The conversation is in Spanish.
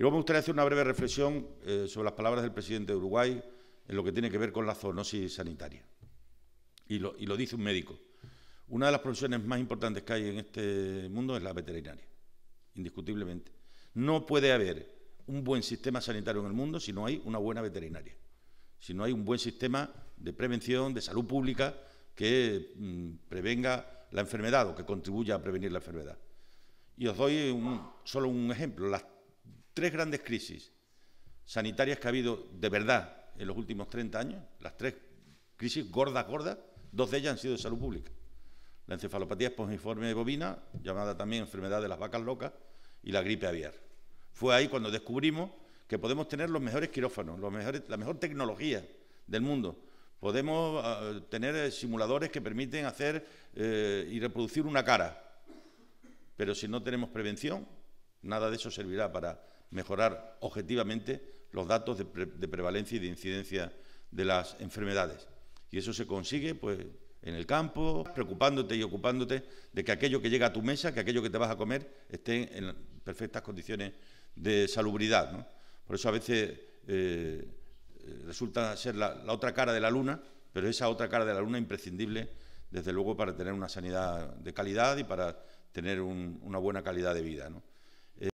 Y luego me gustaría hacer una breve reflexión eh, sobre las palabras del presidente de Uruguay en lo que tiene que ver con la zoonosis sanitaria. Y lo, dice un médico. Una de las profesiones más importantes que hay en este mundo es la veterinaria, indiscutiblemente. No puede haber un buen sistema sanitario en el mundo si no hay una buena veterinaria, si no hay un buen sistema de prevención, de salud pública, que mm, prevenga la enfermedad o que contribuya a prevenir la enfermedad. Y os doy solo un ejemplo. Las tres grandes crisis sanitarias que ha habido de verdad en los últimos 30 años, las tres crisis gordas, gordas, dos de ellas han sido de salud pública. La encefalopatía de bovina, llamada también enfermedad de las vacas locas, y la gripe aviar. Fue ahí cuando descubrimos que podemos tener los mejores quirófanos, los mejores, la mejor tecnología del mundo. Podemos ah, tener eh, simuladores que permiten hacer eh, y reproducir una cara. Pero si no tenemos prevención, nada de eso servirá para mejorar objetivamente los datos de, prevalencia y de incidencia de las enfermedades. Y eso se consigue pues, en el campo, preocupándote y ocupándote de que aquello que llega a tu mesa, que aquello que te vas a comer, esté en perfectas condiciones de salubridad. Por eso a veces eh, resulta ser la, otra cara de la luna, pero esa otra cara de la luna imprescindible, desde luego, para tener una sanidad de calidad y para tener una buena calidad de vida.